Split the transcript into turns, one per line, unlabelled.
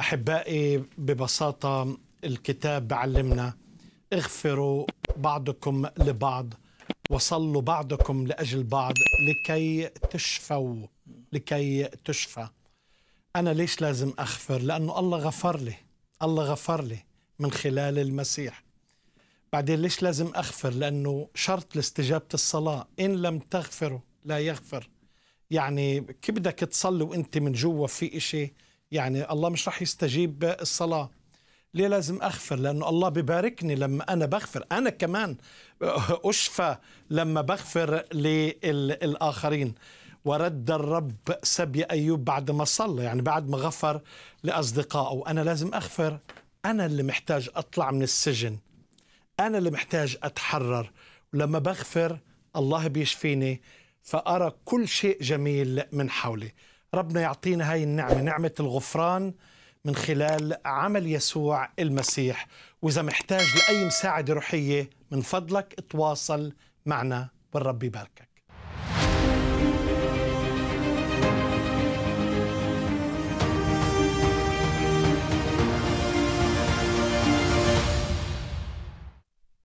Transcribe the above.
احبائي ببساطه الكتاب بعلمنا اغفروا بعضكم لبعض وصلوا بعضكم لاجل بعض لكي تشفوا لكي تشفى انا ليش لازم اغفر لانه الله غفر لي الله غفر لي من خلال المسيح بعدين ليش لازم اغفر لانه شرط لاستجابه الصلاه ان لم تغفروا لا يغفر يعني كيف بدك تصلي وانت من جوا في إشي يعني الله مش راح يستجيب الصلاة ليه لازم أغفر لأنه الله بباركني لما أنا بغفر أنا كمان أشفى لما بغفر للآخرين ورد الرب سبي أيوب بعد ما صلى يعني بعد ما غفر لأصدقائه أنا لازم أغفر أنا اللي محتاج أطلع من السجن أنا اللي محتاج أتحرر ولما بغفر الله بيشفيني فأرى كل شيء جميل من حولي ربنا يعطينا هاي النعمة نعمة الغفران من خلال عمل يسوع المسيح وإذا محتاج لأي مساعدة روحية من فضلك تواصل معنا والرب يباركك